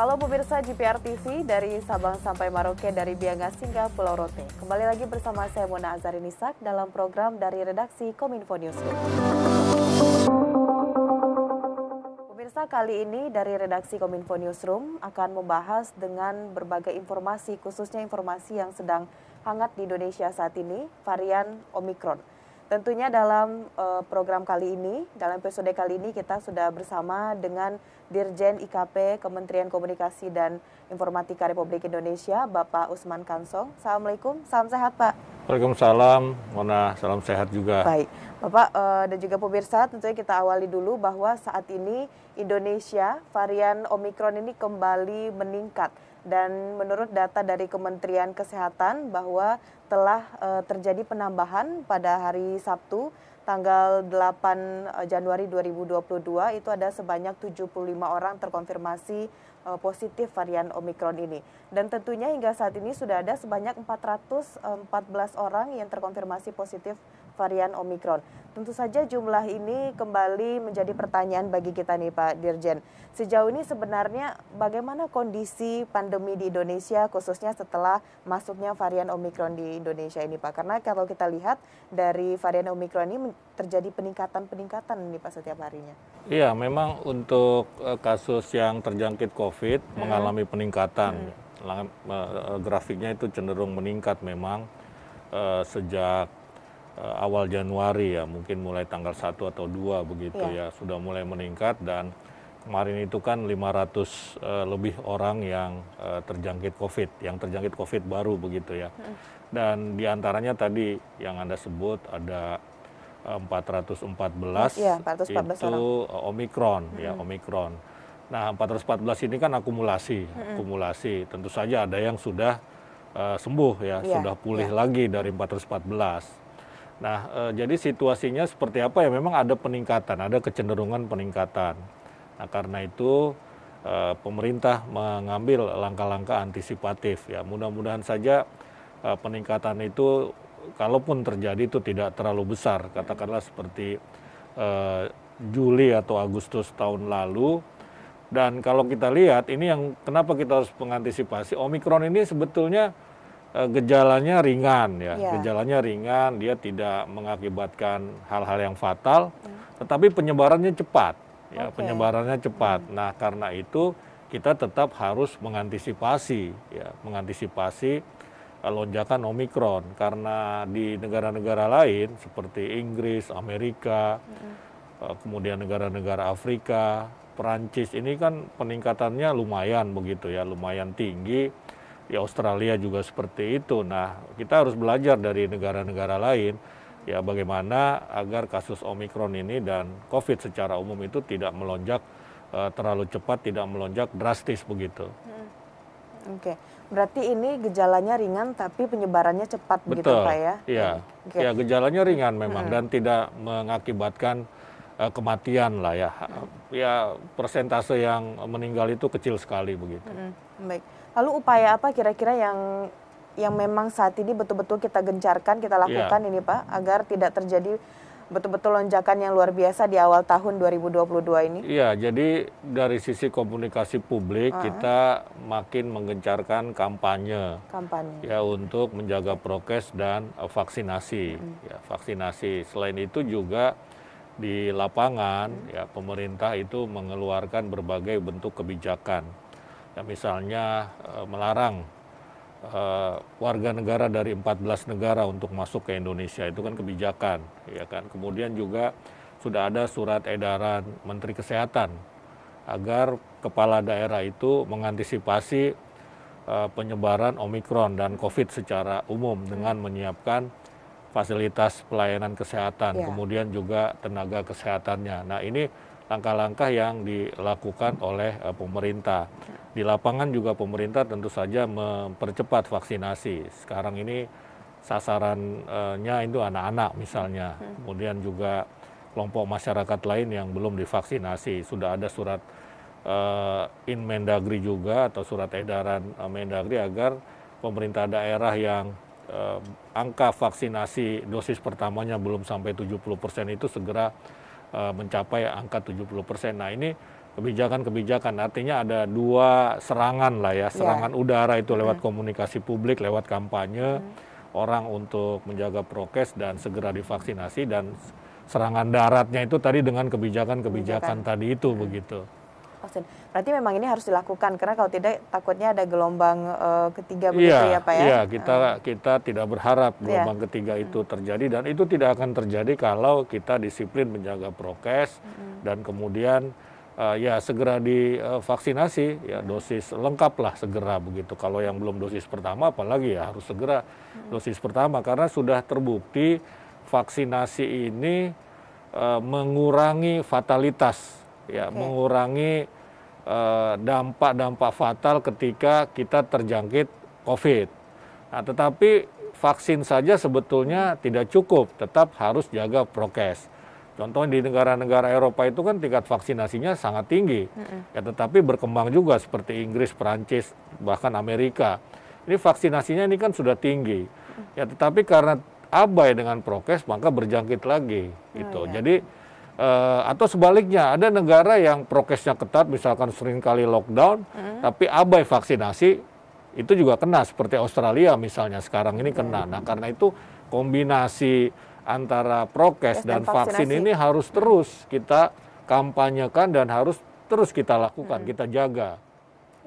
Halo pemirsa GPR TV dari Sabang sampai Maroke dari Biangas hingga Pulau Rote. Kembali lagi bersama saya Mona Azari Nisak dalam program dari redaksi Kominfo Newsroom. Pemirsa kali ini dari redaksi Kominfo Newsroom akan membahas dengan berbagai informasi khususnya informasi yang sedang hangat di Indonesia saat ini varian Omikron. Tentunya dalam uh, program kali ini, dalam episode kali ini kita sudah bersama dengan Dirjen IKP Kementerian Komunikasi dan Informatika Republik Indonesia, Bapak Usman Kansong. Assalamualaikum, salam sehat Pak. Waalaikumsalam, Mona, salam sehat juga. Baik, Bapak uh, dan juga pemirsa tentunya kita awali dulu bahwa saat ini Indonesia varian Omikron ini kembali meningkat dan menurut data dari Kementerian Kesehatan bahwa telah uh, terjadi penambahan pada hari Sabtu tanggal 8 eh, Januari 2022 itu ada sebanyak 75 orang terkonfirmasi Eh, positif varian Omikron ini. Dan tentunya hingga saat ini sudah ada sebanyak 414 orang yang terkonfirmasi positif varian Omikron. Tentu saja jumlah ini kembali menjadi pertanyaan bagi kita nih Pak Dirjen. Sejauh ini sebenarnya bagaimana kondisi pandemi di Indonesia khususnya setelah masuknya varian Omikron di Indonesia ini Pak? Karena kalau kita lihat dari varian Omikron ini terjadi peningkatan-peningkatan nih Pak setiap harinya. Iya, memang untuk eh, kasus yang terjangkit COVID COVID hmm. mengalami peningkatan. Hmm. Eh, grafiknya itu cenderung meningkat memang uh, sejak uh, awal Januari ya, mungkin mulai tanggal 1 atau 2 begitu yeah. ya, sudah mulai meningkat dan kemarin itu kan 500 uh, lebih orang yang uh, terjangkit COVID, yang terjangkit COVID baru begitu ya. Hmm. Dan diantaranya tadi yang Anda sebut ada 414, iya, ya, 414 itu Omikron hmm. ya Omikron. Nah, 414 ini kan akumulasi, hmm. akumulasi. Tentu saja ada yang sudah uh, sembuh ya, yeah. sudah pulih yeah. lagi dari 414. Nah, uh, jadi situasinya seperti apa ya? Memang ada peningkatan, ada kecenderungan peningkatan. Nah, karena itu uh, pemerintah mengambil langkah-langkah antisipatif ya. Mudah-mudahan saja uh, peningkatan itu kalaupun terjadi itu tidak terlalu besar, katakanlah seperti uh, Juli atau Agustus tahun lalu dan kalau kita lihat, ini yang kenapa kita harus mengantisipasi. Omikron ini sebetulnya e, gejalanya ringan ya, ya, gejalanya ringan, dia tidak mengakibatkan hal-hal yang fatal, hmm. tetapi penyebarannya cepat, ya okay. penyebarannya cepat. Hmm. Nah karena itu kita tetap harus mengantisipasi, ya mengantisipasi eh, lonjakan omikron karena di negara-negara lain seperti Inggris, Amerika, hmm. Eh, kemudian negara-negara Afrika Perancis ini kan peningkatannya lumayan begitu ya, lumayan tinggi. Di Australia juga seperti itu. Nah, kita harus belajar dari negara-negara lain ya bagaimana agar kasus Omikron ini dan COVID secara umum itu tidak melonjak eh, terlalu cepat, tidak melonjak drastis begitu. Hmm. Oke, okay. berarti ini gejalanya ringan tapi penyebarannya cepat Betul. begitu Pak ya? Iya, okay. ya gejalanya ringan memang hmm. dan tidak mengakibatkan eh, kematian lah ya ya persentase yang meninggal itu kecil sekali begitu. -hmm. Baik. Lalu upaya apa kira-kira yang yang memang saat ini betul-betul kita gencarkan, kita iya. lakukan yeah. ini Pak agar tidak terjadi betul-betul lonjakan yang luar biasa di awal tahun 2022 ini? Iya, jadi dari sisi komunikasi publik uh -huh. kita makin menggencarkan kampanye. Kampanye. Ya untuk menjaga prokes dan vaksinasi. Uh Ya, vaksinasi. Selain itu juga di lapangan ya pemerintah itu mengeluarkan berbagai bentuk kebijakan ya misalnya eh, melarang e, warga negara dari 14 negara untuk masuk ke Indonesia itu kan kebijakan ya kan kemudian juga sudah ada surat edaran Menteri Kesehatan agar kepala daerah itu mengantisipasi e, penyebaran Omikron dan COVID secara umum dengan menyiapkan fasilitas pelayanan kesehatan, ya. kemudian juga tenaga kesehatannya. Nah, ini langkah-langkah yang dilakukan oleh uh, pemerintah. Ya. Di lapangan juga pemerintah tentu saja mempercepat vaksinasi. Sekarang ini sasarannya itu anak-anak misalnya, hmm. kemudian juga kelompok masyarakat lain yang belum divaksinasi. Sudah ada surat uh, in Mendagri juga atau surat edaran uh, Mendagri agar pemerintah daerah yang eh, angka vaksinasi dosis pertamanya belum sampai 70 persen itu segera eh, mencapai angka 70 persen. Nah ini kebijakan-kebijakan artinya ada dua serangan lah ya, ya. serangan yeah. udara itu lewat hmm. komunikasi publik, lewat kampanye, hmm. orang untuk menjaga prokes dan segera divaksinasi dan serangan daratnya itu tadi dengan kebijakan-kebijakan tadi itu hmm. begitu vaksin. Berarti memang ini harus dilakukan karena kalau tidak takutnya ada gelombang uh, ketiga iya, begitu ya, ya Pak ya. Iya, kita uh. kita tidak berharap iya. gelombang yeah. ketiga itu hmm. terjadi dan itu tidak akan terjadi kalau kita disiplin menjaga prokes mm. dan kemudian uh, ya segera divaksinasi ya hmm. dosis lengkap lah segera begitu kalau yang belum dosis pertama apalagi ya harus segera hmm. dosis pertama karena sudah terbukti vaksinasi ini mengurangi fatalitas ya okay. mengurangi eh, dampak-dampak uh, fatal ketika kita terjangkit COVID. Nah, tetapi vaksin saja sebetulnya tidak cukup, tetap harus jaga prokes. Contohnya di negara-negara Eropa itu kan tingkat vaksinasinya sangat tinggi, mm -hmm. ya tetapi berkembang juga seperti Inggris, Perancis, bahkan Amerika. Ini vaksinasinya ini kan sudah tinggi, mm. ya tetapi karena abai dengan prokes maka berjangkit lagi, oh, gitu. Oh, ya. Jadi Uh, atau sebaliknya ada negara yang prokesnya ketat misalkan sering kali lockdown hmm. tapi abai vaksinasi itu juga kena seperti Australia misalnya sekarang ini kena. Hmm. Nah, karena itu kombinasi antara prokes dan, dan vaksin ini harus terus hmm. kita kampanyekan dan harus terus kita lakukan, hmm. kita jaga.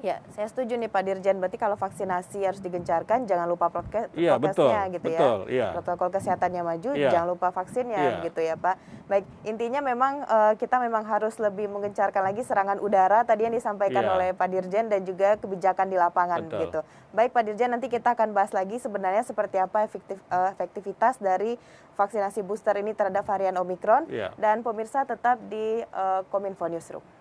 Ya, saya setuju nih Pak Dirjen. Berarti kalau vaksinasi harus digencarkan, jangan lupa protokol iya, gitu ya, gitu betul, ya. ya. Protokol kesehatannya maju, ya. jangan lupa vaksinnya ya. Iya. gitu ya Pak. Baik, intinya memang uh, kita memang harus lebih menggencarkan lagi serangan udara tadi yang disampaikan ya. oleh Pak Dirjen dan juga kebijakan di lapangan betul. gitu. Baik Pak Dirjen, nanti kita akan bahas lagi sebenarnya seperti apa efektif, uh, efektivitas dari vaksinasi booster ini terhadap varian Omikron. Ya. Dan pemirsa tetap di uh, Kominfo Newsroom.